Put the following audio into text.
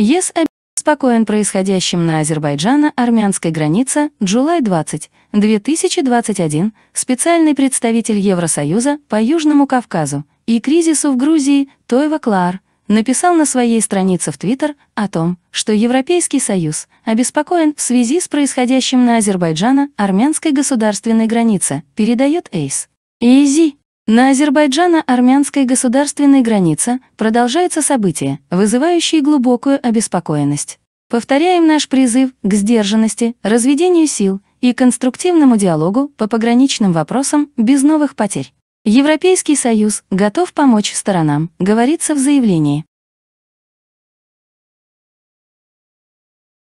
ЕС обеспокоен происходящим на Азербайджано-армянской границе Джулай 20, 2021, специальный представитель Евросоюза по Южному Кавказу и кризису в Грузии Тойва Клар написал на своей странице в Твиттер о том, что Европейский Союз обеспокоен в связи с происходящим на Азербайджано-армянской государственной границе, передает Эйс. Изи. На Азербайджано-армянской государственной границе продолжаются события, вызывающие глубокую обеспокоенность. Повторяем наш призыв к сдержанности, разведению сил и конструктивному диалогу по пограничным вопросам без новых потерь. Европейский Союз готов помочь сторонам, говорится в заявлении.